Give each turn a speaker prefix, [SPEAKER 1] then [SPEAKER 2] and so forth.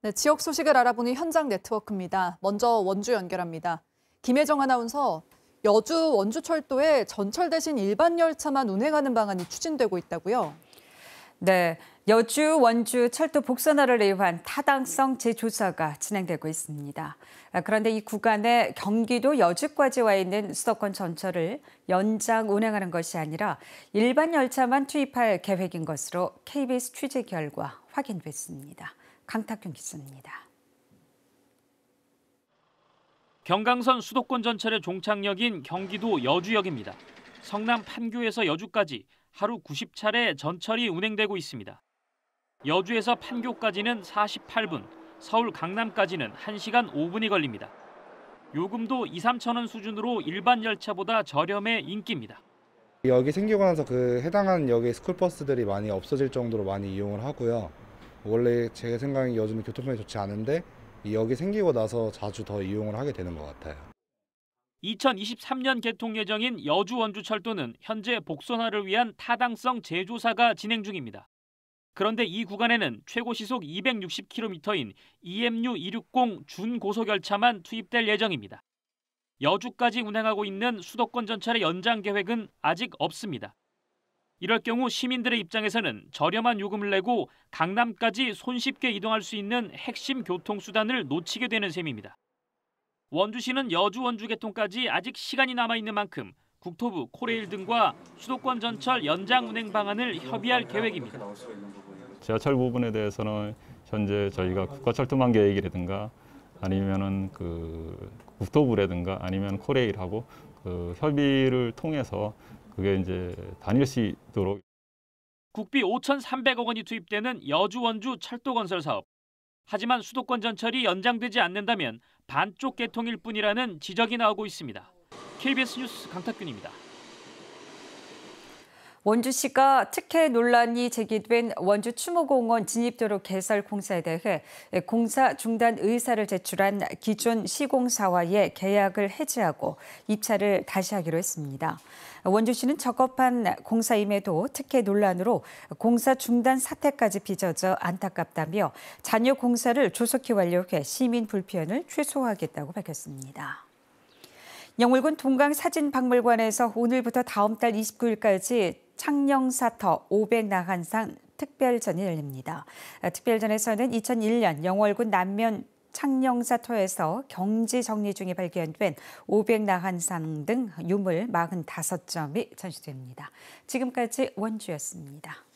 [SPEAKER 1] 네, 지역 소식을 알아보는 현장 네트워크입니다. 먼저 원주 연결합니다. 김혜정 아나운서, 여주 원주철도에 전철 대신 일반 열차만 운행하는 방안이 추진되고 있다고요? 네, 여주 원주 철도 복선화를 위한 타당성 재조사가 진행되고 있습니다. 그런데 이 구간에 경기도 여주까지 와 있는 수도권 전철을 연장 운행하는 것이 아니라 일반 열차만 투입할 계획인 것으로 KBS 취재 결과 확인됐습니다. 강탁균
[SPEAKER 2] 기자입니다. 경강선 수도권 전철의 종착역인 경기도 여주역입니다. 성남 판교에서 여주까지 하루 90차례 전철이 운행되고 있습니다. 여주에서 판교까지는 48분, 서울 강남까지는 1시간 5분이 걸립니다. 요금도 2, 3천 원 수준으로 일반 열차보다 저렴해 인기입니다. 여기 생기고 나서 그 해당하는 역의 스쿨버스들이 많이 없어질 정도로 많이 이용을 하고요. 원래 제 생각에 요즘 교통편이 좋지 않은데 여기 생기고 나서 자주 더 이용을 하게 되는 것 같아요. 2023년 개통 예정인 여주 원주철도는 현재 복선화를 위한 타당성 재조사가 진행 중입니다. 그런데 이 구간에는 최고 시속 260km인 EMU 260 준고속열차만 투입될 예정입니다. 여주까지 운행하고 있는 수도권 전철의 연장 계획은 아직 없습니다. 이럴 경우 시민들의 입장에서는 저렴한 요금을 내고 강남까지 손쉽게 이동할 수 있는 핵심 교통수단을 놓치게 되는 셈입니다. 원주시는 여주 원주 개통까지 아직 시간이 남아 있는 만큼 국토부, 코레일 등과 수도권 전철 연장 운행 방안을 협의할 계획입니다. 지하철 부분에 대해서는 현재 저희가 국가철도망 계획이라든가 아니면그 국토부라든가 아니면 코레일하고 그 협의를 통해서 그게 이제 단일 시도로 국비 5,300억 원이 투입되는 여주 원주 철도 건설 사업. 하지만 수도권 전철이 연장되지 않는다면 반쪽 개통일 뿐이라는 지적이 나오고 있습니다. KBS 뉴스 강탁균입니다.
[SPEAKER 1] 원주시가 특혜 논란이 제기된 원주 추모공원 진입도로 개설 공사에 대해 공사 중단 의사를 제출한 기존 시공사와의 계약을 해지하고 입찰을 다시 하기로 했습니다. 원주시는 적법한 공사임에도 특혜 논란으로 공사 중단 사태까지 빚어져 안타깝다며 잔여 공사를 조속히 완료해 시민 불편을 최소화하겠다고 밝혔습니다. 영월군 동강사진박물관에서 오늘부터 다음 달 29일까지 창녕사터 500나한상 특별전이 열립니다. 아, 특별전에서는 2001년 영월군 남면 창녕사토에서 경지 정리 중에 발견된 500나한상 등 유물 45점이 전시됩니다. 지금까지 원주였습니다.